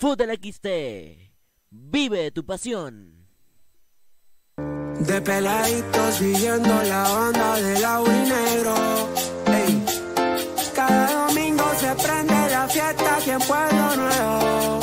Fútbol XT. Vive tu pasión. De peladito siguiendo la banda del agua y negro. Cada domingo se prende la fiesta aquí en Pueblo Nuevo.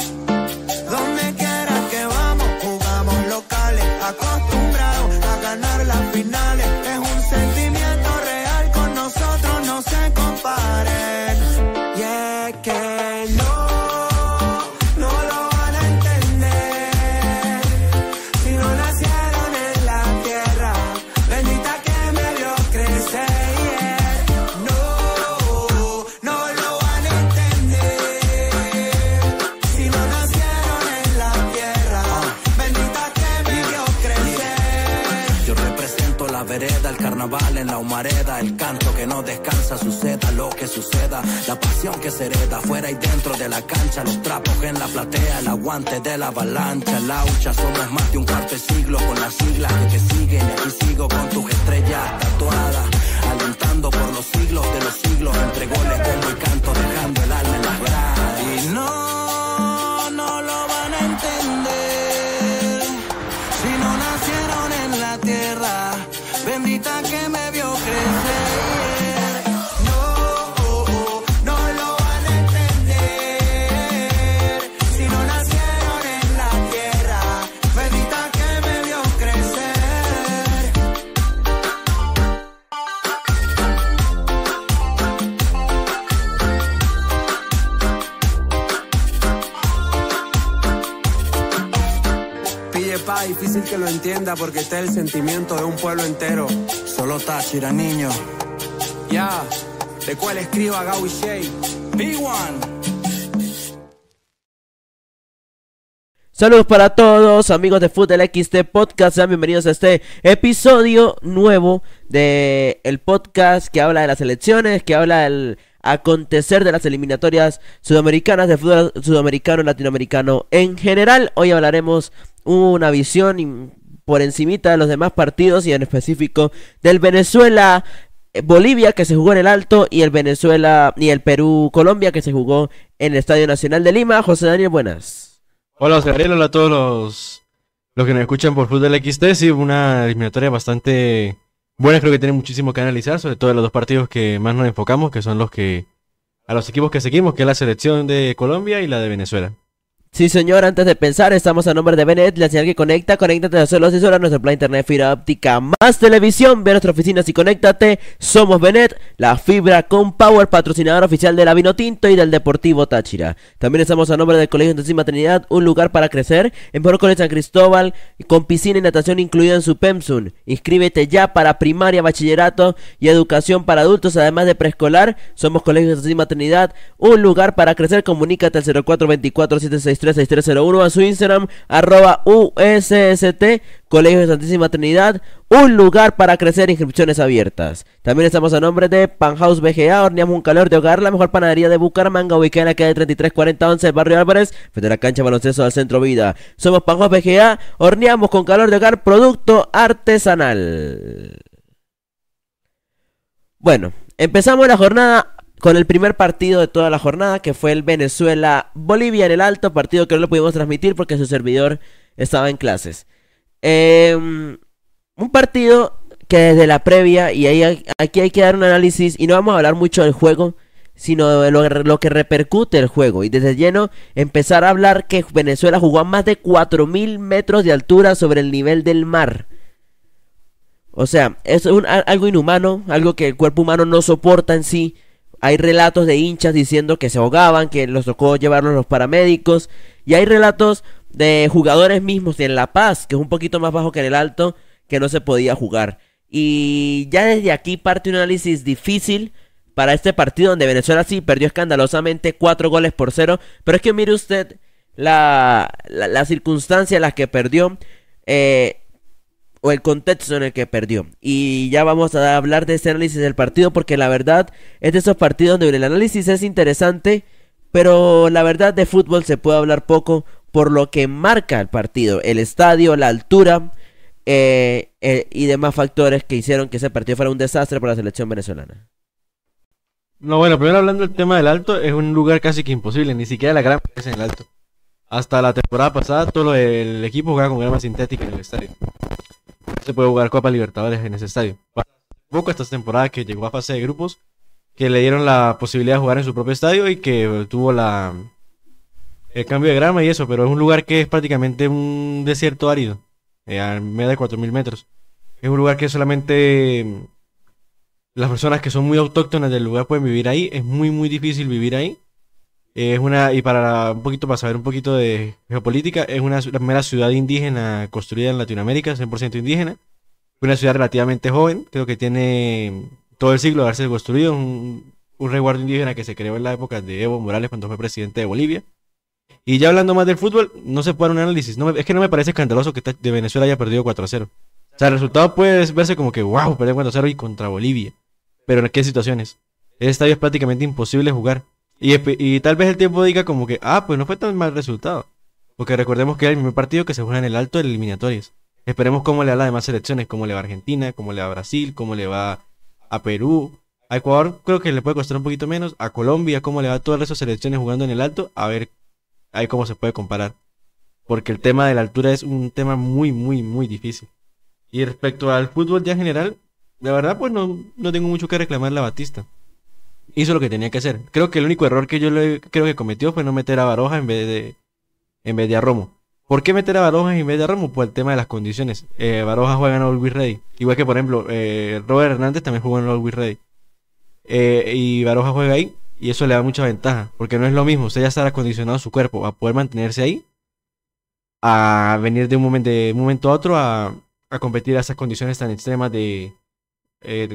el canto que no descansa, suceda lo que suceda, la pasión que se hereda fuera y dentro de la cancha, los trapos en la platea, el aguante de la avalancha, la hucha, son más de un cuarto de siglo con las siglas que siguen, y sigo con tus estrellas tatuadas, alentando por los siglos de los siglos, entre goles, como el canto, dejando el alma en las gradas. Y no que lo entienda porque está el sentimiento de un pueblo entero. Solo Táchira, niño. Ya, de cuál escriba Gawi Shea. Big One. Saludos para todos, amigos de Fútbol XT Podcast. Sean bienvenidos a este episodio nuevo de el podcast que habla de las elecciones, que habla del acontecer de las eliminatorias sudamericanas, de fútbol sudamericano y latinoamericano en general. Hoy hablaremos una visión por encimita de los demás partidos y en específico del Venezuela eh, Bolivia que se jugó en el Alto y el Venezuela y el Perú Colombia que se jugó en el Estadio Nacional de Lima. José Daniel, buenas. Hola José Daniel, hola a todos los, los que nos escuchan por Fútbol XT. Sí, una eliminatoria bastante buena, creo que tiene muchísimo que analizar, sobre todo los dos partidos que más nos enfocamos, que son los que a los equipos que seguimos, que es la selección de Colombia y la de Venezuela. Sí, señor, antes de pensar, estamos a nombre de Benet, la señal que conecta, conéctate a solo y a nuestro plan internet fibra óptica más televisión, ve a nuestras oficinas y conéctate, somos Benet, la fibra con Power, patrocinador oficial de la tinto y del Deportivo Táchira. También estamos a nombre del Colegio Intensiva Trinidad, un lugar para crecer, en Puerto Colegio San Cristóbal, con piscina y natación incluida en su PEMSUN. Inscríbete ya para primaria, bachillerato y educación para adultos, además de preescolar, somos Colegio Intensiva Trinidad, un lugar para crecer, comunícate al siete 6301 a su Instagram, arroba USST, Colegio de Santísima Trinidad, un lugar para crecer, inscripciones abiertas. También estamos a nombre de Panhouse BGA, horneamos un calor de hogar, la mejor panadería de Bucaramanga, ubicada en la calle 334011 barrio Álvarez, frente la cancha baloncesto del Centro Vida. Somos Panhouse BGA, horneamos con calor de hogar, producto artesanal. Bueno, empezamos la jornada con el primer partido de toda la jornada, que fue el Venezuela-Bolivia en el alto, partido que no lo pudimos transmitir porque su servidor estaba en clases. Em, un partido que desde la previa, y aquí hay que dar un análisis, y no vamos a hablar mucho del juego, sino de lo, que repercute el juego. Y desde lleno empezar a hablar que Venezuela jugó a más de 4.000 metros de altura sobre el nivel del mar. O sea, es algo inhumano, algo que el cuerpo humano no soporta en sí hay relatos de hinchas diciendo que se ahogaban, que los tocó llevarlos los paramédicos. Y hay relatos de jugadores mismos en La Paz, que es un poquito más bajo que en el Alto, que no se podía jugar. Y ya desde aquí parte un análisis difícil para este partido donde Venezuela sí perdió escandalosamente cuatro goles por cero, Pero es que mire usted la, circunstancia en la que perdió. Eh, el contexto en el que perdió. Y ya vamos a hablar de ese análisis del partido porque la verdad es de esos partidos donde el análisis es interesante, pero la verdad de fútbol se puede hablar poco por lo que marca el partido, el estadio, la altura eh, eh, y demás factores que hicieron que ese partido fuera un desastre para la selección venezolana. No, bueno, primero hablando del tema del alto, es un lugar casi que imposible, ni siquiera la gran es en el alto. Hasta la temporada pasada, todo el equipo jugaba con grama sintética en el estadio se puede jugar Copa Libertadores en ese estadio. Poco esta temporada que llegó a fase de grupos, que le dieron la posibilidad de jugar en su propio estadio y que tuvo la el cambio de grama y eso, pero es un lugar que es prácticamente un desierto árido, eh, a media de 4.000 metros. Es un lugar que solamente mm, las personas que son muy autóctonas del lugar pueden vivir ahí. Es muy, muy difícil vivir ahí. Es una, y para un poquito, para saber un poquito de geopolítica, es una, mera primera ciudad indígena construida en Latinoamérica, 100% indígena. Una ciudad relativamente joven, creo que tiene todo el siglo de haberse construido. Un, un resguardo indígena que se creó en la época de Evo Morales cuando fue presidente de Bolivia. Y ya hablando más del fútbol, no se puede dar un análisis. No es que no me parece escandaloso que de Venezuela haya perdido 4 0. O sea, el resultado puede verse como que, wow, perdió 4 0 y contra Bolivia. Pero en qué situaciones. Este estadio es prácticamente imposible jugar. Y, tal vez el tiempo diga como que, ah, pues no fue tan mal resultado. Porque recordemos que hay el primer partido que se juega en el alto de eliminatorias. Esperemos cómo le va a las demás selecciones, cómo le va a Argentina, cómo le va a Brasil, cómo le va a Perú. A Ecuador creo que le puede costar un poquito menos. A Colombia, cómo le va a todas esas selecciones jugando en el alto. A ver ahí cómo se puede comparar. Porque el tema de la altura es un tema muy, muy, muy difícil. Y respecto al fútbol ya en general, la verdad pues no, no tengo mucho que reclamar la Batista hizo lo que tenía que hacer. Creo que el único error que yo creo que cometió fue no meter a Baroja en vez de, en vez de a Romo. ¿Por qué meter a Baroja en vez de a Romo? Por el tema de las condiciones. Eh, Baroja juega en All We Ready. Igual que, por ejemplo, eh, Robert Hernández también juega en All We Ready. Eh, y Baroja juega ahí y eso le da mucha ventaja. Porque no es lo mismo. Usted ya estará acondicionado su cuerpo a poder mantenerse ahí. A venir de un momento, a otro a, a competir a esas condiciones tan extremas de,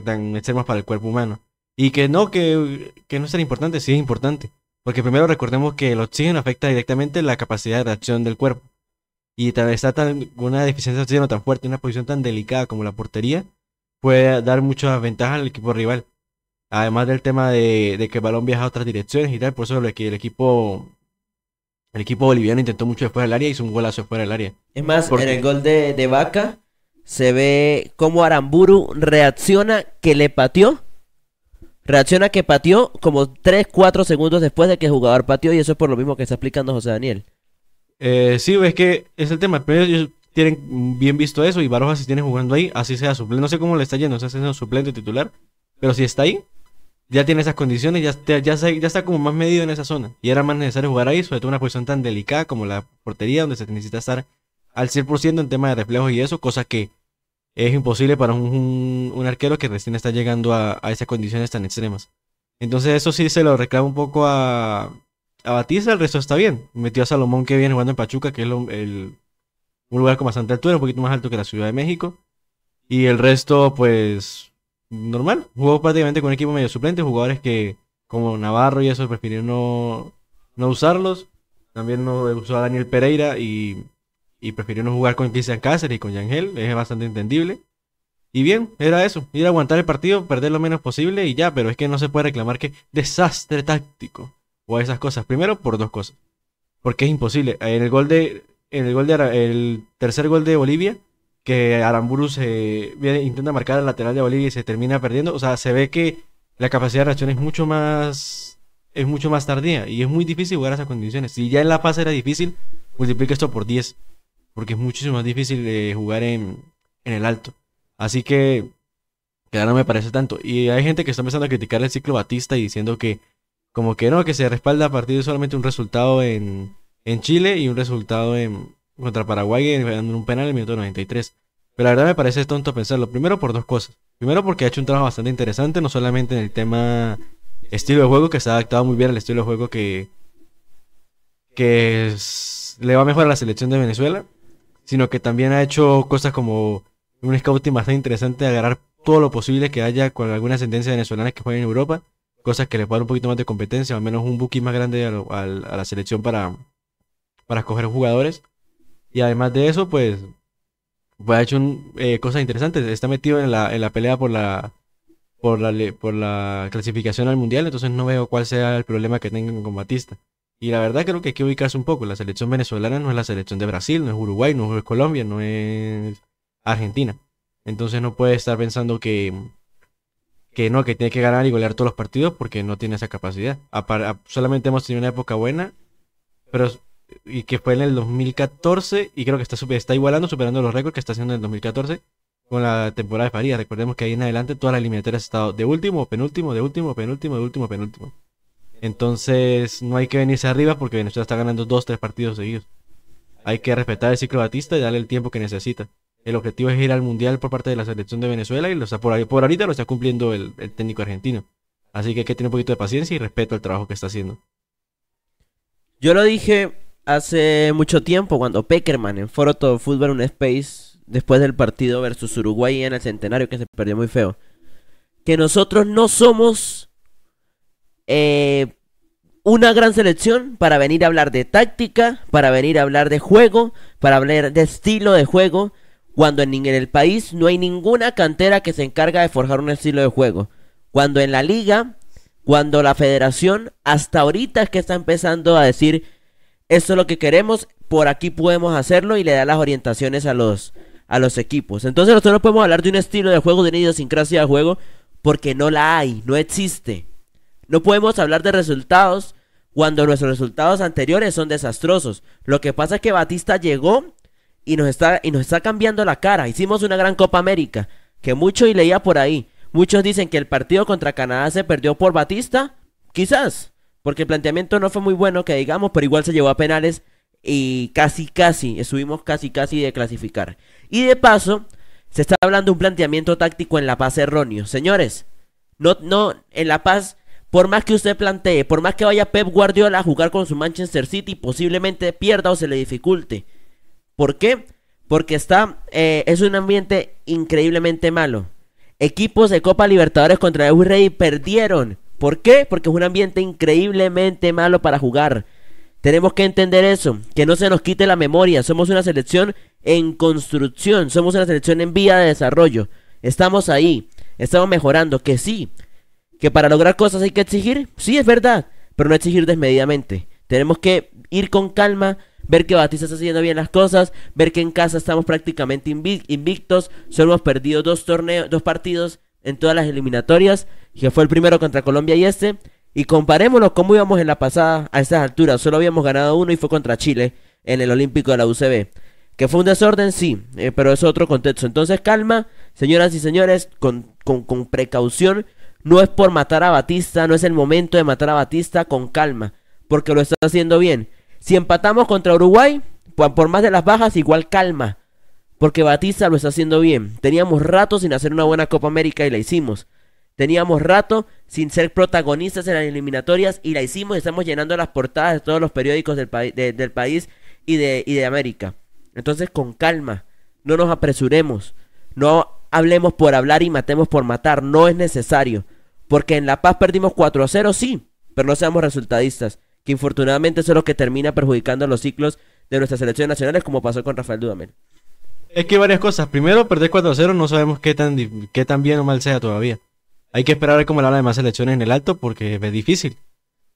tan extremas para el cuerpo humano. Y que no, que, no es tan importante, sí es importante. Porque primero recordemos que el oxígeno afecta directamente la capacidad de reacción del cuerpo. Y tal vez una deficiencia de oxígeno tan fuerte, una posición tan delicada como la portería, puede dar muchas ventajas al equipo rival. Además del tema de, que el balón viaja a otras direcciones y tal, por eso es que el equipo el equipo boliviano intentó mucho después del área y hizo un golazo fuera del área. Es más, en el gol de, de Vaca se ve cómo Aramburu reacciona que le pateó Reacciona que pateó como 3-4 segundos después de que el jugador pateó y eso es por lo mismo que está explicando José Daniel. Eh, sí, es que es el tema. Pero ellos tienen bien visto eso y Baroja si tiene jugando ahí, así sea suplente. No sé cómo le está yendo, o sea, un suplente titular. Pero si está ahí, ya tiene esas condiciones, ya, ya, está como más medido en esa zona. Y era más necesario jugar ahí, sobre todo una posición tan delicada como la portería, donde se necesita estar al 100% en tema de reflejos y eso, cosa que es imposible para un, arquero que recién está llegando a, a, esas condiciones tan extremas. Entonces eso sí se lo reclama un poco a, a Batista, el resto está bien. Metió a Salomón que viene jugando en Pachuca, que es un lugar con bastante altura, un poquito más alto que la Ciudad de México. Y el resto, pues, normal. Jugó prácticamente con un equipo medio suplente, jugadores que, como Navarro y eso, prefirieron no, no usarlos. También no usó a Daniel Pereira y y prefirió no jugar con Cristian Cáceres y con Yangel, es bastante entendible. Y bien, era eso, ir a aguantar el partido, perder lo menos posible y ya, pero es que no se puede reclamar que desastre táctico o esas cosas. Primero, por dos cosas. Porque es imposible. En el gol de. En el gol de el tercer gol de Bolivia, que Aramburu se intenta marcar al lateral de Bolivia y se termina perdiendo. O sea, se ve que la capacidad de reacción es mucho más. es mucho más tardía. Y es muy difícil jugar a esas condiciones. Si ya en la fase era difícil, multiplica esto por 10 porque es muchísimo más difícil eh, jugar en, en el alto. Así que, ya no me parece tanto. Y hay gente que está empezando a criticar el ciclo Batista y diciendo que, como que no, que se respalda a partir de solamente un resultado en, en Chile y un resultado en contra Paraguay en, un penal en el minuto 93. Pero la verdad me parece tonto pensarlo. Primero por dos cosas. Primero porque ha hecho un trabajo bastante interesante, no solamente en el tema estilo de juego, que se ha adaptado muy bien al estilo de juego que, que le va mejor a la selección de Venezuela, sino que también ha hecho cosas como un scouting bastante interesante agarrar todo lo posible que haya con alguna ascendencia venezolana que juegan en Europa, cosas que les puedan un poquito más de competencia, al menos un buque más grande a, la selección para, para escoger jugadores. Y además de eso, pues, pues ha hecho eh, cosas interesantes. Está metido en la, pelea por la, por la, por la clasificación al mundial, entonces no veo cuál sea el problema que tengan con Batista. Y la verdad creo que hay que ubicarse un poco. La selección venezolana no es la selección de Brasil, no es Uruguay, no es Colombia, no es Argentina. Entonces no puede estar pensando que, que no, que tiene que ganar y golear todos los partidos porque no tiene esa capacidad. solamente hemos tenido una época buena, pero y que fue en el 2014 y creo que está, está igualando, superando los récords que está haciendo en el 2014 con la temporada de Farías. Recordemos que ahí en adelante todas las eliminatorias han estado de último, penúltimo, de último, penúltimo, de último, penúltimo. Entonces no hay que venirse arriba porque Venezuela está ganando dos, tres partidos seguidos. Hay que respetar el ciclo Batista y darle el tiempo que necesita. El objetivo es ir al Mundial por parte de la selección de Venezuela y por, ahorita lo está cumpliendo el, técnico argentino. Así que hay que tener un poquito de paciencia y respeto al trabajo que está haciendo. Yo lo dije hace mucho tiempo cuando Peckerman en Foro Todo Fútbol un Space después del partido versus Uruguay en el centenario que se perdió muy feo. Que nosotros no somos eh, una gran selección para venir a hablar de táctica, para venir a hablar de juego, para hablar de estilo de juego, cuando en el país no hay ninguna cantera que se encarga de forjar un estilo de juego. Cuando en la liga, cuando la federación, hasta ahorita es que está empezando a decir, esto es lo que queremos, por aquí podemos hacerlo y le da las orientaciones a los, a los equipos. Entonces nosotros no podemos hablar de un estilo de juego, de una idiosincrasia de juego, porque no la hay, no existe. No podemos hablar de resultados cuando nuestros resultados anteriores son desastrosos. Lo que pasa es que Batista llegó y nos está, y nos está cambiando la cara. Hicimos una gran Copa América, que mucho y leía por ahí. Muchos dicen que el partido contra Canadá se perdió por Batista, quizás, porque el planteamiento no fue muy bueno, que digamos, pero igual se llevó a penales y casi, casi, estuvimos casi, casi de clasificar. Y de paso, se está hablando de un planteamiento táctico en La Paz erróneo. Señores, no, no, en La Paz por más que usted plantee, por más que vaya Pep Guardiola a jugar con su Manchester City, posiblemente pierda o se le dificulte. ¿Por qué? Porque está, eh, es un ambiente increíblemente malo. Equipos de Copa Libertadores contra el Rey perdieron. ¿Por qué? Porque es un ambiente increíblemente malo para jugar. Tenemos que entender eso, que no se nos quite la memoria. Somos una selección en construcción, somos una selección en vía de desarrollo. Estamos ahí, estamos mejorando, que sí, que para lograr cosas hay que exigir, sí es verdad, pero no exigir desmedidamente. Tenemos que ir con calma, ver que Batista está haciendo bien las cosas, ver que en casa estamos prácticamente invictos, solo hemos perdido dos torneos, dos partidos en todas las eliminatorias, que fue el primero contra Colombia y este, y comparémoslo cómo íbamos en la pasada a estas alturas, solo habíamos ganado uno y fue contra Chile en el Olímpico de la UCB. Que fue un desorden, sí, eh, pero es otro contexto. Entonces calma, señoras y señores, con, con precaución, no es por matar a Batista, no es el momento de matar a Batista con calma, porque lo está haciendo bien. Si empatamos contra Uruguay, pues, por más de las bajas, igual calma, porque Batista lo está haciendo bien. Teníamos rato sin hacer una buena Copa América y la hicimos. Teníamos rato sin ser protagonistas en las eliminatorias y la hicimos. Y Estamos llenando las portadas de todos los periódicos del, país y de América. Entonces, con calma, no nos apresuremos, no hablemos por hablar y matemos por matar, no es necesario. Porque en La Paz perdimos 4 a 0, sí, pero no seamos resultadistas, que infortunadamente eso es lo que termina perjudicando los ciclos de nuestras selecciones nacionales, como pasó con Rafael Dudamel. Es que hay varias cosas. Primero, perder 4 a 0 no sabemos qué tan, qué tan bien o mal sea todavía. Hay que esperar a ver cómo le van demás selecciones en el alto, porque es difícil.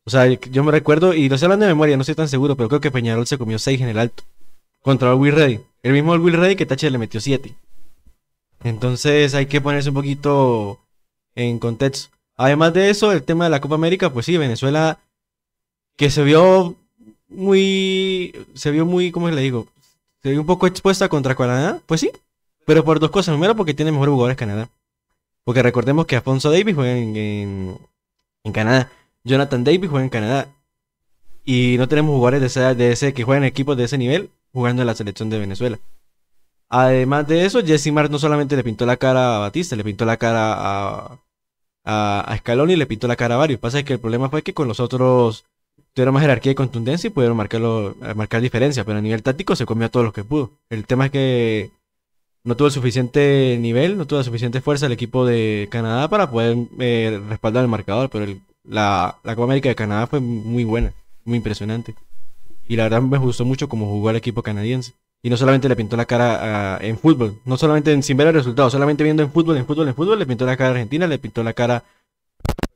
O sea, yo me recuerdo, y lo sé hablando de memoria, no estoy tan seguro, pero creo que Peñarol se comió 6 en el alto. Contra el Will Ready. El mismo Will Ready que Tache le metió 7. Entonces hay que ponerse un poquito en contexto. Además de eso, el tema de la Copa América, pues sí, Venezuela que se vio muy, se vio muy, ¿cómo le digo? Se vio un poco expuesta contra Canadá, pues sí, pero por dos cosas. Primero, porque tiene mejores jugadores Canadá. Porque recordemos que Afonso Davis juega en, en, Canadá. Jonathan Davis juega en Canadá. Y no tenemos jugadores de, ese, que juegan equipos de ese nivel jugando en la selección de Venezuela. Además de eso, Jesse Mars no solamente le pintó la cara a Batista, le pintó la cara a, a, Scaloni le pintó la cara a varios. Pasa que el problema fue que con los otros tuvieron más jerarquía y contundencia y pudieron marcarlo, eh, marcar diferencias, pero a nivel táctico se comió a todos los que pudo. El tema es que no tuvo el suficiente nivel, no tuvo la suficiente fuerza el equipo de Canadá para poder eh, respaldar el marcador, pero la, la, Copa América de Canadá fue muy buena, muy impresionante. Y la verdad me gustó mucho cómo jugó el equipo canadiense. Y no solamente le pintó la cara en fútbol, no solamente sin ver el resultado, solamente viendo en fútbol, en fútbol, en fútbol, le pintó la cara a Argentina, le pintó la cara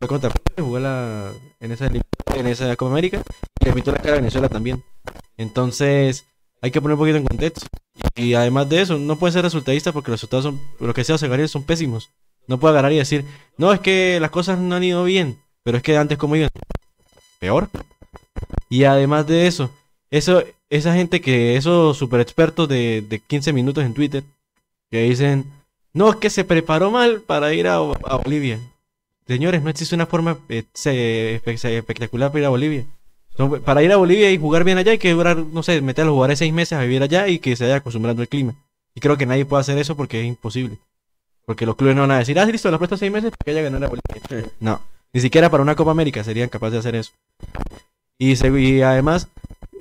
contra jugó en esa en esa Copa América y le pintó la cara a Venezuela también. Entonces, hay que poner un poquito en contexto. Y, además de eso, no puede ser resultadista porque los resultados son, lo que sea se son pésimos. No puede agarrar y decir, no, es que las cosas no han ido bien, pero es que antes como iban. Peor. Y además de eso, eso, esa gente que, esos super expertos de, de 15 minutos en Twitter, que dicen, no, es que se preparó mal para ir a, Bolivia. Señores, no existe una forma eh, espectacular para ir a Bolivia. para ir a Bolivia y jugar bien allá hay que durar, no sé, meter a los jugadores seis meses a vivir allá y que se vaya acostumbrando al clima. Y creo que nadie puede hacer eso porque es imposible. Porque los clubes no van a decir, ah, listo, la presto seis meses para que haya ganado a Bolivia. No, ni siquiera para una Copa América serían capaces de hacer eso. y además,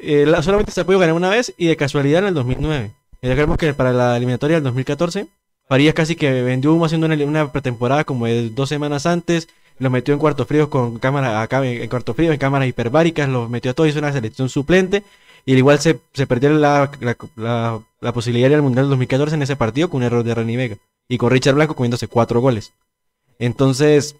eh, solamente se ha podido ganar una vez y de casualidad en el 2009. Eh, ya creemos que para la eliminatoria del 2014, Farías casi que vendió humo haciendo una, pretemporada como de dos semanas antes. Lo metió en cuarto frío con cámara, acá, en cuarto frío en cámaras hiperbáricas, los metió a todos, hizo una selección suplente. Y al igual se, se perdió la, la, la, la posibilidad del Mundial del 2014 en ese partido con un error de René Vega. Y con Richard Blanco comiéndose cuatro goles. Entonces,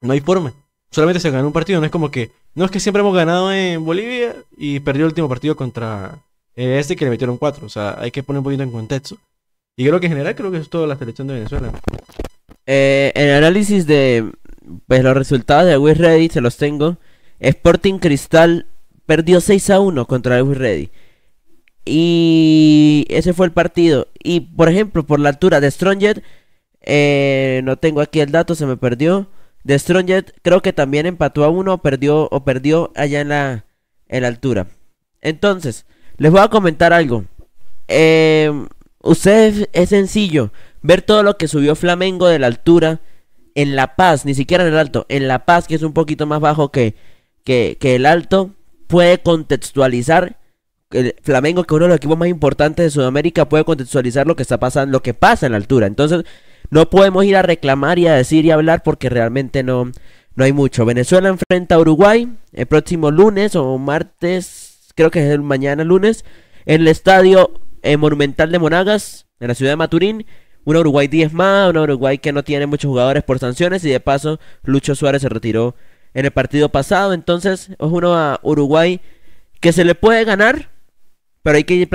no hay forma solamente se ganó un partido, no es como que, no es que siempre hemos ganado en Bolivia y perdió el último partido contra eh, este que le metieron cuatro, o sea, hay que poner un poquito en contexto. Y creo que en general creo que es toda la selección de Venezuela. Eh, en el análisis de pues, los resultados de Wiz Ready, se los tengo. Sporting Cristal perdió 6 a 1 contra el Ready. Y ese fue el partido. Y por ejemplo, por la altura de Stronger, eh, no tengo aquí el dato, se me perdió. De creo que también empató a uno o perdió, o perdió allá en la, en la altura. Entonces, les voy a comentar algo. Eh, em, ustedes es sencillo ver todo lo que subió Flamengo de la altura en La Paz, ni siquiera en el alto, en La Paz, que es un poquito más bajo que, que, que el alto, puede contextualizar. El Flamengo, que es uno de los equipos más importantes de Sudamérica, puede contextualizar lo que está pasando, lo que pasa en la altura. Entonces, no podemos ir a reclamar y a decir y hablar porque realmente no, no hay mucho. Venezuela enfrenta a Uruguay el próximo lunes o martes, creo que es el mañana lunes, en el estadio eh, Monumental de Monagas, en la ciudad de Maturín. Un Uruguay más, un Uruguay que no tiene muchos jugadores por sanciones y de paso Lucho Suárez se retiró en el partido pasado. Entonces es uno a Uruguay que se le puede ganar, pero hay que ir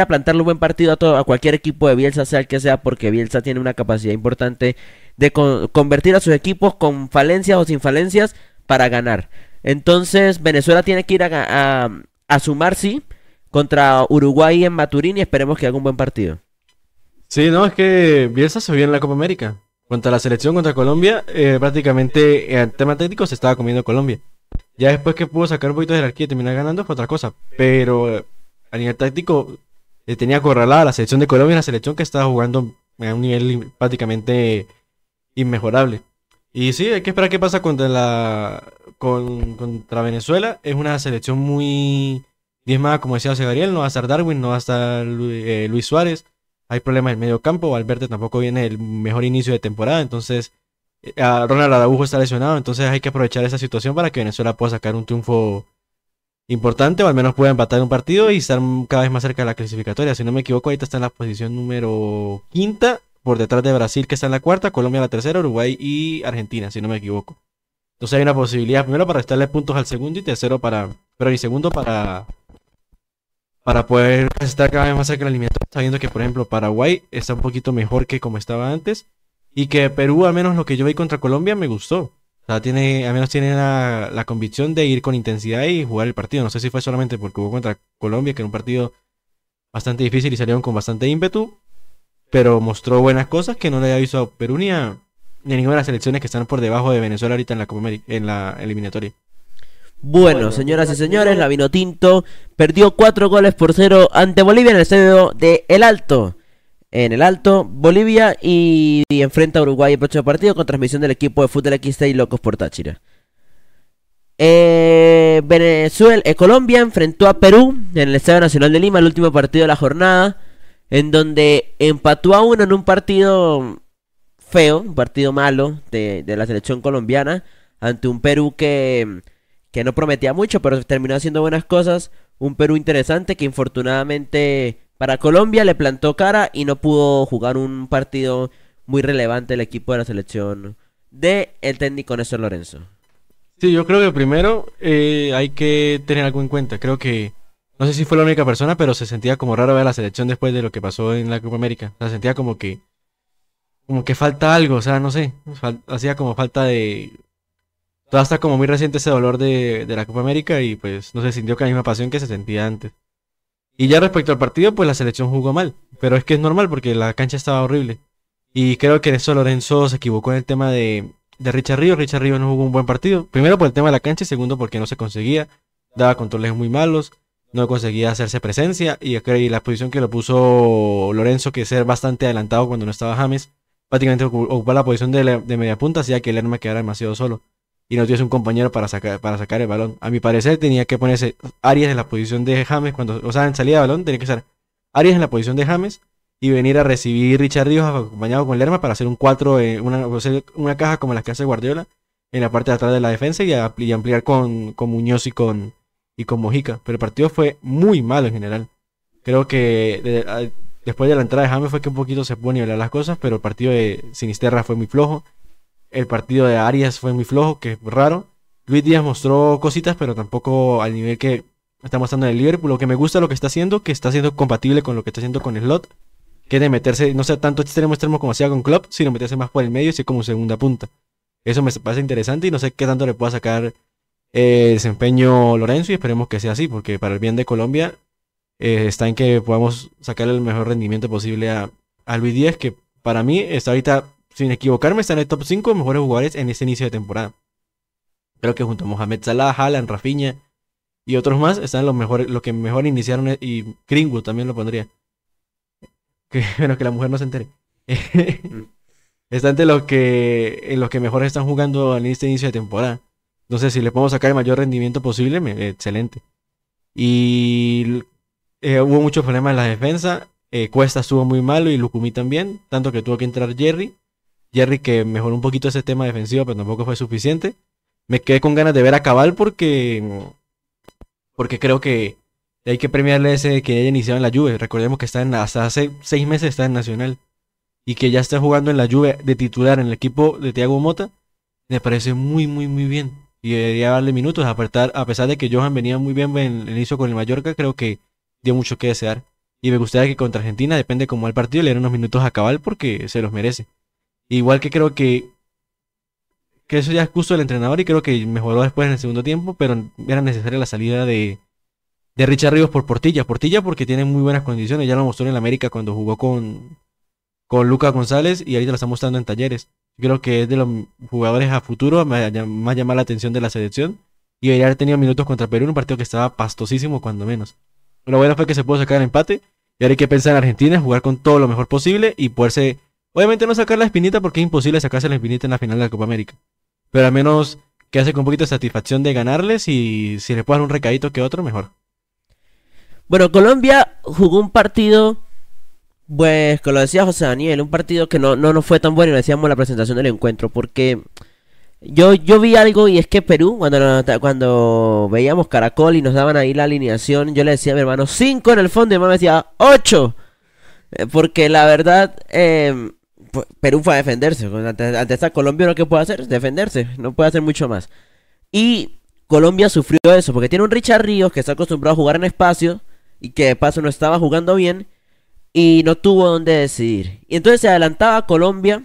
a plantar un buen partido a, todo, a cualquier equipo de Bielsa, sea el que sea, porque Bielsa tiene una capacidad importante de convertir a sus equipos con falencias o sin falencias para ganar. Entonces, Venezuela tiene que ir a, sumar, sí, contra Uruguay en Maturín y esperemos que haga un buen partido. Sí, no, es que Bielsa se vio en la Copa América. Contra la selección, contra Colombia, eh, prácticamente en eh, tema técnico se estaba comiendo Colombia. Ya después que pudo sacar un poquito de jerarquía y terminar ganando fue otra cosa. Pero eh, a nivel táctico tenía acorralada la selección de Colombia, una selección que estaba jugando a un nivel prácticamente inmejorable. Y sí, hay que esperar qué pasa contra, la, contra Venezuela. Es una selección muy diezmada, como decía José Gabriel. No va a estar Darwin, no va a estar eh, Luis Suárez. Hay problemas en el medio campo. Valverde tampoco viene el mejor inicio de temporada. Entonces, eh, Ronald Araujo está lesionado. Entonces, hay que aprovechar esa situación para que Venezuela pueda sacar un triunfo importante o al menos puede empatar un partido y estar cada vez más cerca de la clasificatoria. Si no me equivoco, ahorita está en la posición número quinta, por detrás de Brasil que está en la cuarta, Colombia la tercera, Uruguay y Argentina, si no me equivoco. Entonces hay una posibilidad primero para restarle puntos al segundo y tercero para, pero y segundo para para poder estar cada vez más cerca de la sabiendo que por ejemplo Paraguay está un poquito mejor que como estaba antes y que Perú, al menos lo que yo vi contra Colombia, me gustó. O sea, tiene, al menos tiene la, convicción de ir con intensidad y jugar el partido. No sé si fue solamente porque jugó contra Colombia, que era un partido bastante difícil y salieron con bastante ímpetu. Pero mostró buenas cosas que no le había visto a Perú ni a, ninguna de las selecciones que están por debajo de Venezuela ahorita en la, en la eliminatoria. Bueno, señoras y señores, la vino tinto. perdió cuatro goles por cero ante Bolivia en el estadio de El Alto en el Alto, Bolivia y, enfrenta a Uruguay el próximo partido con transmisión del equipo de fútbol x y Locos por Táchira. Eh, Venezuela, eh, Colombia enfrentó a Perú en el Estadio Nacional de Lima, el último partido de la jornada, en donde empató a uno en un partido feo, un partido malo de, la selección colombiana, ante un Perú que, que no prometía mucho, pero terminó haciendo buenas cosas. Un Perú interesante que infortunadamente para Colombia le plantó cara y no pudo jugar un partido muy relevante el equipo de la selección de el técnico Néstor Lorenzo. Sí, yo creo que primero eh, hay que tener algo en cuenta. Creo que no sé si fue la única persona, pero se sentía como raro ver a la selección después de lo que pasó en la Copa América. Se sentía como que como que falta algo, o sea, no sé, hacía como falta de Todavía está como muy reciente ese dolor de, de la Copa América y pues no se sintió con la misma pasión que se sentía antes. Y ya respecto al partido, pues la selección jugó mal. Pero es que es normal porque la cancha estaba horrible. Y creo que en eso Lorenzo se equivocó en el tema de, Richard Ríos. Richard Ríos no jugó un buen partido. Primero por el tema de la cancha y segundo porque no se conseguía. Daba controles muy malos. No conseguía hacerse presencia. Y, y la posición que lo puso Lorenzo, que ser bastante adelantado cuando no estaba James, prácticamente ocupaba la posición de, de media punta, hacía que el arma quedara demasiado solo y no tuviese un compañero para sacar, para sacar el balón. A mi parecer tenía que ponerse Arias en la posición de James, cuando, o sea, en salida de balón tenía que estar Arias en la posición de James y venir a recibir Richard Ríos acompañado con Lerma para hacer un 4, eh, una, una, caja como las que hace Guardiola en la parte de atrás de la defensa y, ampliar con, Muñoz y con, y con Mojica. Pero el partido fue muy malo en general. Creo que después de la entrada de James fue que un poquito se a nivelar las cosas, pero el partido de Sinisterra fue muy flojo. El partido de Arias fue muy flojo, que es raro. Luis Díaz mostró cositas, pero tampoco al nivel que está mostrando en el Liverpool. Lo que me gusta lo que está haciendo, que está siendo compatible con lo que está haciendo con el Slot, que es de meterse, no sea tanto extremo extremo como hacía con Klopp, sino meterse más por el medio y ser como segunda punta. Eso me parece interesante y no sé qué tanto le pueda sacar el desempeño Lorenzo y esperemos que sea así, porque para el bien de Colombia eh, está en que podamos sacar el mejor rendimiento posible a, a Luis Díaz, que para mí está ahorita sin equivocarme, Están en el top 5 mejores jugadores en este inicio de temporada. Creo que junto a Mohamed Salah, Haaland, Rafinha y otros más están los mejores, los que mejor iniciaron e-, y Greenwood también lo pondría. Que, bueno, que la mujer no se entere. Mm. Están entre los que, en los que mejor están jugando en este inicio de temporada. Entonces, si le podemos sacar el mayor rendimiento posible, excelente. Y eh, hubo muchos problemas en la defensa. Eh, Cuesta estuvo muy malo y Lukumi también, tanto que tuvo que entrar Jerry. Jerry que mejoró un poquito ese tema defensivo, pero tampoco fue suficiente. Me quedé con ganas de ver a Cabal porque, porque creo que hay que premiarle ese que haya iniciado en la lluvia. Recordemos que está en, hasta hace seis meses está en Nacional y que ya está jugando en la lluvia de titular en el equipo de Thiago Mota. Me parece muy, muy, muy bien. Y debería darle minutos. Apartar, a pesar de que Johan venía muy bien en el inicio con el Mallorca, creo que dio mucho que desear. Y me gustaría que contra Argentina, depende cómo el partido, le den unos minutos a Cabal porque se los merece. Igual que creo que, que eso ya es justo del entrenador y creo que mejoró después en el segundo tiempo, pero era necesaria la salida de, de Richard Ríos por Portilla. Portilla porque tiene muy buenas condiciones, ya lo mostró en América cuando jugó con, con Luca González y ahorita lo está mostrando en talleres. Creo que es de los jugadores a futuro más, llamar la atención de la selección. Y debería haber tenido minutos contra Perú un partido que estaba pastosísimo cuando menos. Lo bueno fue que se pudo sacar el empate. Y ahora hay que pensar en Argentina, jugar con todo lo mejor posible y poderse Obviamente no sacar la espinita porque es imposible sacarse la espinita en la final de la Copa América. Pero al menos que hace con un poquito de satisfacción de ganarles y si les puedan un recadito que otro, mejor. Bueno, Colombia jugó un partido, pues, como lo decía José Daniel, un partido que no, nos fue tan bueno y decíamos la presentación del encuentro, porque yo, yo vi algo y es que Perú, cuando, cuando veíamos Caracol y nos daban ahí la alineación, yo le decía a mi hermano 5 en el fondo y mi me decía 8. Eh, porque la verdad, eh, Perú fue a defenderse. Ante, esta Colombia lo que puede hacer es defenderse. No puede hacer mucho más. Y Colombia sufrió eso. Porque tiene un Richard Ríos que está acostumbrado a jugar en espacio. Y que de paso no estaba jugando bien. Y no tuvo dónde decidir. Y entonces se adelantaba Colombia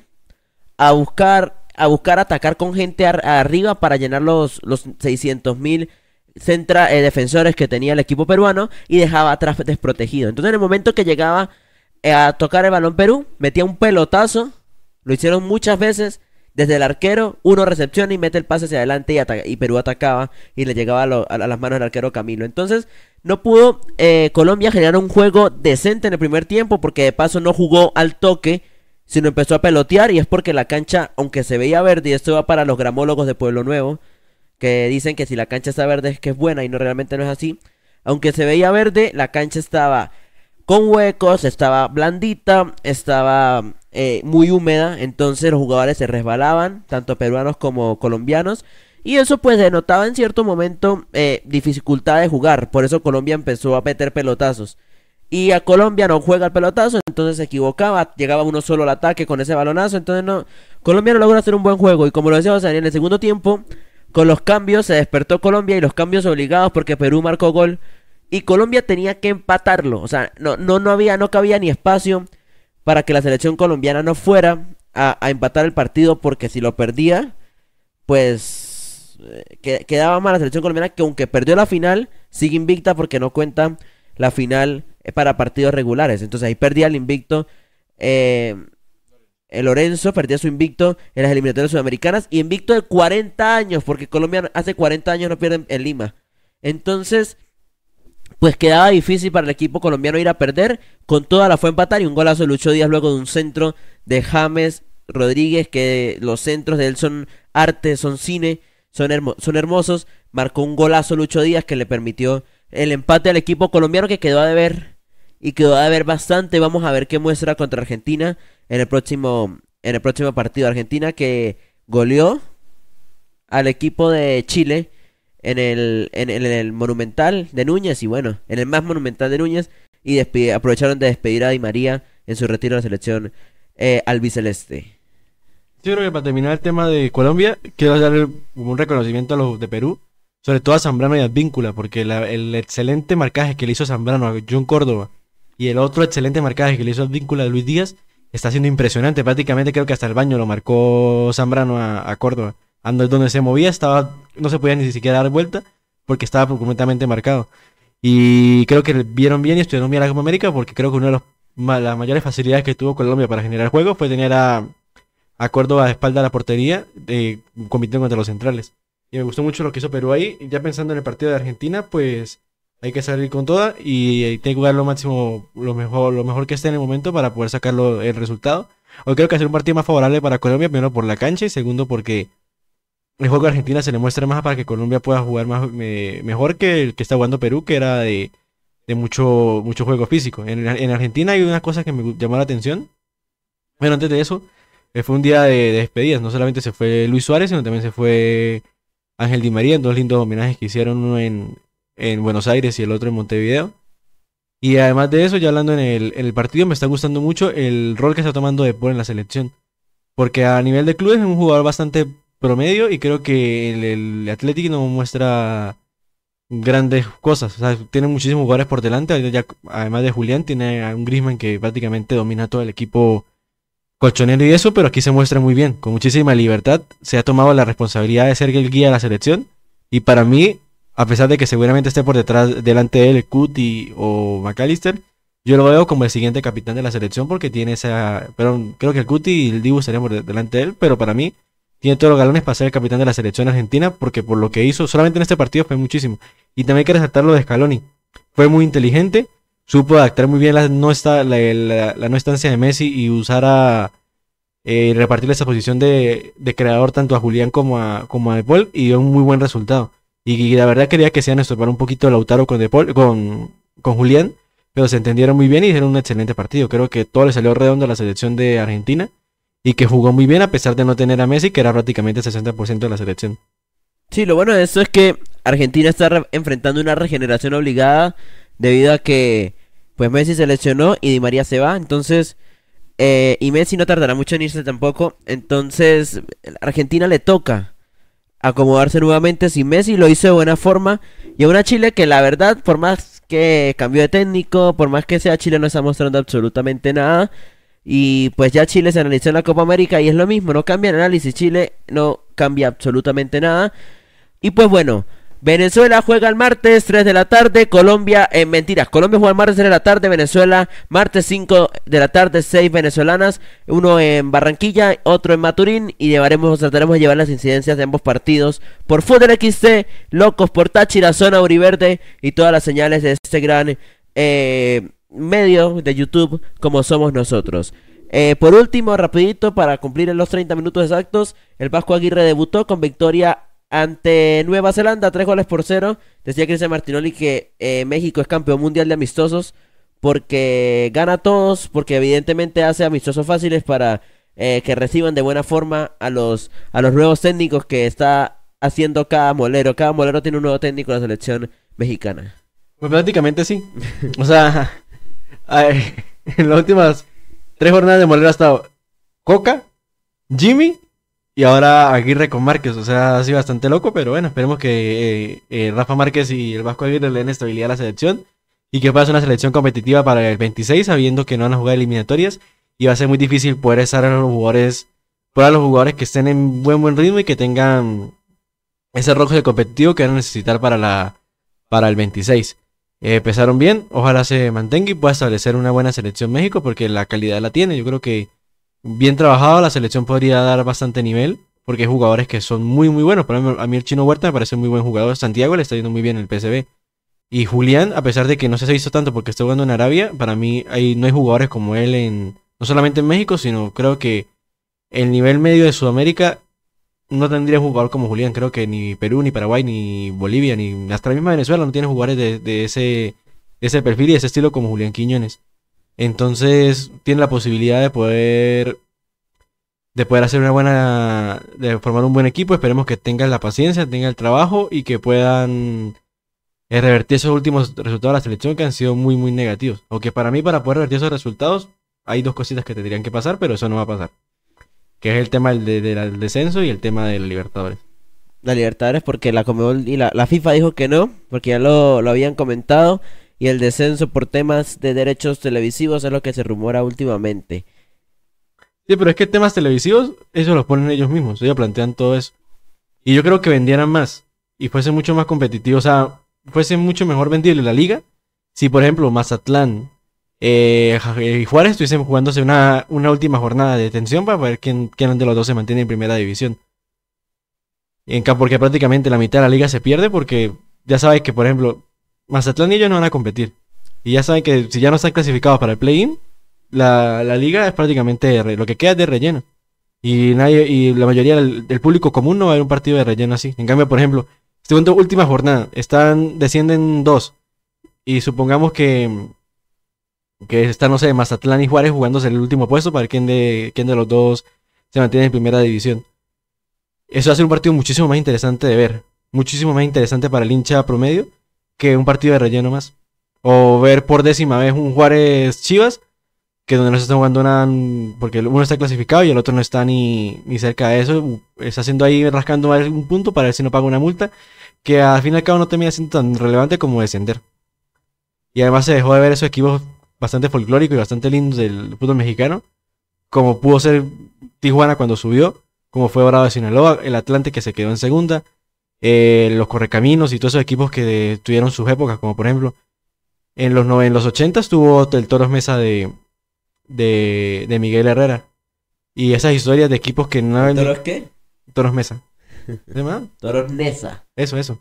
a buscar, a buscar atacar con gente arriba para llenar los, los 600 mil eh, defensores que tenía el equipo peruano. Y dejaba atrás desprotegido. Entonces en el momento que llegaba eh, a tocar el balón Perú, metía un pelotazo, lo hicieron muchas veces. Desde el arquero, uno recepciona y mete el pase hacia adelante y, y Perú atacaba y le llegaba a, las manos del arquero Camilo. Entonces, no pudo eh, Colombia generar un juego decente en el primer tiempo porque de paso no jugó al toque, sino empezó a pelotear y es porque la cancha, aunque se veía verde, y esto va para los gramólogos de Pueblo Nuevo, que dicen que si la cancha está verde es que es buena y no realmente no es así. Aunque se veía verde, la cancha estaba con huecos, estaba blandita, estaba eh, muy húmeda, entonces los jugadores se resbalaban, tanto peruanos como colombianos. Y eso pues denotaba en cierto momento eh, dificultad de jugar, por eso Colombia empezó a meter pelotazos. Y a Colombia no juega el pelotazo, entonces se equivocaba, llegaba uno solo al ataque con ese balonazo, entonces no, Colombia no logra hacer un buen juego. Y como lo decíamos en el segundo tiempo, con los cambios se despertó Colombia y los cambios obligados porque Perú marcó gol y Colombia tenía que empatarlo. O sea, no, no, no, había, no cabía ni espacio para que la selección colombiana no fuera a, empatar el partido, porque si lo perdía, pues eh, quedaba mal la selección colombiana, que aunque perdió la final, sigue invicta porque no cuenta la final eh, para partidos regulares. Entonces ahí perdía el invicto. Eh, el Lorenzo perdía su invicto en las eliminatorias sudamericanas y invicto de 40 años, porque Colombia hace 40 años no pierde en Lima. Entonces, pues quedaba difícil para el equipo colombiano ir a perder. Con toda la fue empatar y un golazo de Lucho Díaz luego de un centro de James Rodríguez, que los centros de él son arte, son cine, son, hermosos. Marcó un golazo Lucho Díaz que le permitió el empate al equipo colombiano que quedó a deber y quedó a deber bastante. Vamos a ver qué muestra contra Argentina en el próximo, en el próximo partido. Argentina que goleó al equipo de Chile en el, en, el Monumental de Núñez y bueno, en el más Monumental de Núñez y aprovecharon de despedir a Di María en su retiro de la selección eh, albiceleste. Yo creo que para terminar el tema de Colombia, quiero darle un reconocimiento a los de Perú, sobre todo a Zambrano y Advíncula, porque el excelente marcaje que le hizo Zambrano a John Córdoba y el otro excelente marcaje que le hizo Advíncula a Luis Díaz está siendo impresionante. Prácticamente creo que hasta el baño lo marcó Zambrano a, Córdoba. Ando donde se movía, estaba no se podía ni siquiera dar vuelta porque estaba completamente marcado. Y creo que vieron bien y estudiaron bien la Copa América porque creo que una de las mayores facilidades que tuvo Colombia para generar juego fue tener a, a espalda a la portería, un compitiendo contra los centrales. Y me gustó mucho lo que hizo Perú ahí. Ya pensando en el partido de Argentina, pues hay que salir con toda y eh, hay que jugar lo máximo, lo mejor, lo mejor que esté en el momento para poder sacar el resultado. Hoy creo que hacer un partido más favorable para Colombia, primero por la cancha y segundo porque el juego de Argentina se le muestra más para que Colombia pueda jugar más, eh, mejor que el que está jugando Perú, que era de, mucho, mucho juego físico. En, Argentina hay una cosa que me llamó la atención. Bueno, antes de eso, eh, fue un día de, despedidas. No solamente se fue Luis Suárez, sino también se fue Ángel Di María en dos lindos homenajes que hicieron, uno en, Buenos Aires y el otro en Montevideo. Y además de eso, ya hablando en el, partido, me está gustando mucho el rol que está tomando Depor en la selección. Porque a nivel de clubes es un jugador bastante promedio y creo que el, Atlético Athletic no muestra grandes cosas. O sea, tiene muchísimos jugadores por delante. además de Julián, tiene a un Grisman que prácticamente domina todo el equipo colchonero y eso, pero aquí se muestra muy bien. Con muchísima libertad se ha tomado la responsabilidad de ser el guía de la selección. Y para mí, a pesar de que seguramente esté por detrás, delante de él, Cuti o McAllister, yo lo veo como el siguiente capitán de la selección porque tiene esa. Pero creo que el Cuti y el Dibu estarían por delante de él, pero para mí tiene todos los galones para ser el capitán de la selección argentina, porque por lo que hizo solamente en este partido fue muchísimo. Y también hay que resaltar lo de Scaloni. Fue muy inteligente, supo adaptar muy bien la no, la, la, estancia de Messi y usar a eh, repartir esa posición de, de, creador tanto a Julián como a, como a De Paul y dio un muy buen resultado. Y, la verdad quería que se han estorbar un poquito Lautaro con, de con, con Julián, pero se entendieron muy bien y hicieron un excelente partido. Creo que todo le salió redondo a la selección de Argentina y que jugó muy bien a pesar de no tener a Messi, que era prácticamente el 60% de la selección. Sí, lo bueno de esto es que Argentina está enfrentando una regeneración obligada debido a que pues Messi se lesionó y Di María se va, entonces eh, y Messi no tardará mucho en irse tampoco, entonces Argentina le toca acomodarse nuevamente sin Messi, lo hizo de buena forma y a una Chile que la verdad por más que cambió de técnico, por más que sea Chile no está mostrando absolutamente nada. Y pues ya Chile se analizó en la Copa América y es lo mismo, no cambia el análisis, Chile no cambia absolutamente nada. Y pues bueno, Venezuela juega el martes 3 de la tarde, Colombia en eh, mentiras, Colombia juega el martes 3 de la tarde, Venezuela martes 5 de la tarde, 6 venezolanas, uno en Barranquilla, otro en Maturín y llevaremos, trataremos de llevar las incidencias de ambos partidos por Fútbol XC, Locos por la Zona Uriverde y todas las señales de este gran... Eh, Medio de YouTube como somos nosotros. Eh, por último, rapidito, para cumplir los 30 minutos exactos, el Vasco Aguirre debutó con victoria ante Nueva Zelanda, 3 goles por cero Decía Cristian Martinoli que eh, México es campeón mundial de amistosos porque gana a todos, porque evidentemente hace amistosos fáciles para eh, que reciban de buena forma a los, a los nuevos técnicos que está haciendo cada molero. Cada molero tiene un nuevo técnico en la selección mexicana. Pues prácticamente sí. o sea... en las últimas tres jornadas de Molero hasta Coca, Jimmy y ahora Aguirre con Márquez. O sea, ha sido bastante loco, pero bueno, esperemos que eh, eh, Rafa Márquez y el Vasco Aguirre le den estabilidad a la selección y que pueda ser una selección competitiva para el 26, sabiendo que no van a jugar eliminatorias y va a ser muy difícil poder estar a los jugadores, para los jugadores que estén en buen buen ritmo y que tengan ese rojo de competitivo que van a necesitar para la para el 26. Eh, empezaron bien, ojalá se mantenga y pueda establecer una buena selección México porque la calidad la tiene. Yo creo que bien trabajado la selección podría dar bastante nivel porque hay jugadores que son muy muy buenos. Por ejemplo, a mí el chino Huerta me parece muy buen jugador. Santiago le está yendo muy bien en el PCB. Y Julián, a pesar de que no se ha visto tanto porque está jugando en Arabia, para mí hay, no hay jugadores como él en no solamente en México, sino creo que el nivel medio de Sudamérica no tendría jugador como Julián. Creo que ni Perú, ni Paraguay, ni Bolivia, ni hasta la misma Venezuela no tiene jugadores de, ese, ese perfil y ese estilo como Julián Quiñones. Entonces tiene la posibilidad de poder de poder hacer una buena de formar un buen equipo. Esperemos que tengan la paciencia, tenga el trabajo y que puedan eh, revertir esos últimos resultados de la selección que han sido muy muy negativos. Aunque para mí para poder revertir esos resultados hay dos cositas que tendrían que pasar, pero eso no va a pasar que es el tema del, descenso y el tema de la Libertadores. La Libertadores porque la la, FIFA dijo que no, porque ya lo, habían comentado, y el descenso por temas de derechos televisivos es lo que se rumora últimamente. Sí, pero es que temas televisivos, eso los ponen ellos mismos, ellos plantean todo eso. Y yo creo que vendieran más y fuese mucho más competitivo, o sea, fuese mucho mejor vendible la liga si, por ejemplo, Mazatlán eh, y eh, Juárez estuviesen jugándose una, última jornada de tensión para ver quién, de los dos se mantiene en primera división. En, porque prácticamente la mitad de la liga se pierde porque ya sabes que, por ejemplo, Mazatlán y ellos no van a competir. Y ya saben que si ya no están clasificados para el play-in, la, liga es prácticamente lo que queda de relleno. Y nadie y la mayoría del, público común no va a ver un partido de relleno así. En cambio, por ejemplo, segunda última jornada, están descienden dos. Y supongamos que que está, no sé, Mazatlán y Juárez jugándose el último puesto para ver quién de, quién de los dos se mantiene en primera división. Eso hace un partido muchísimo más interesante de ver, muchísimo más interesante para el hincha promedio que un partido de relleno más. O ver por décima vez un Juárez Chivas, que donde no se está jugando nada, porque uno está clasificado y el otro no está ni, ni cerca de eso, está haciendo ahí rascando un punto para ver si no paga una multa, que al fin y al cabo no termina siendo tan relevante como descender. Y además se dejó de ver esos equipos bastante folclórico y bastante lindo del fútbol mexicano, como pudo ser Tijuana cuando subió, como fue Bravo de Sinaloa, el Atlante que se quedó en segunda, eh, los Correcaminos y todos esos equipos que tuvieron sus épocas, como por ejemplo en los, en los 80 Estuvo el Toros Mesa de, de, de, Miguel Herrera. Y esas historias de equipos que no... ¿Toros qué? Toros Mesa. de Toros Nesa. Eso, eso.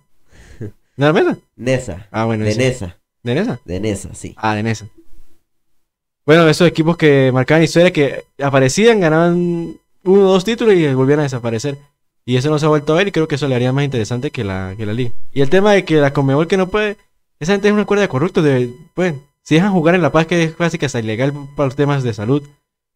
¿No Mesa? Nesa. Ah, bueno. De Nesa. ¿De Nesa? De Nesa, sí. Ah, de Nesa. Bueno, esos equipos que marcaban historia, que aparecían, ganaban uno o dos títulos y volvían a desaparecer. Y eso no se ha vuelto a ver y creo que eso le haría más interesante que la, que la liga. Y el tema de que la Conmebol que no puede... Esa gente es una cuerda de corruptos. De, pues, si dejan jugar en La Paz, que es casi que ilegal para los temas de salud,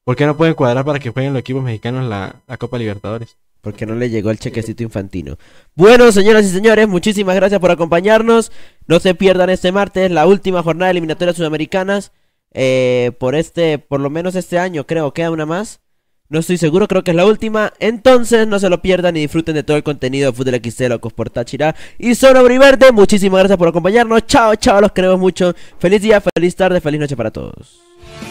¿por qué no pueden cuadrar para que jueguen los equipos mexicanos la, la Copa Libertadores? Porque no le llegó el chequecito infantino. Bueno, señoras y señores, muchísimas gracias por acompañarnos. No se pierdan este martes la última jornada de eliminatorias sudamericanas. Eh, por este, por lo menos este año, creo, queda una más. No estoy seguro, creo que es la última. Entonces, no se lo pierdan y disfruten de todo el contenido de Fútbol XC locos por Táchira y solo Verde. Muchísimas gracias por acompañarnos. Chao, chao, los queremos mucho. Feliz día, feliz tarde, feliz noche para todos.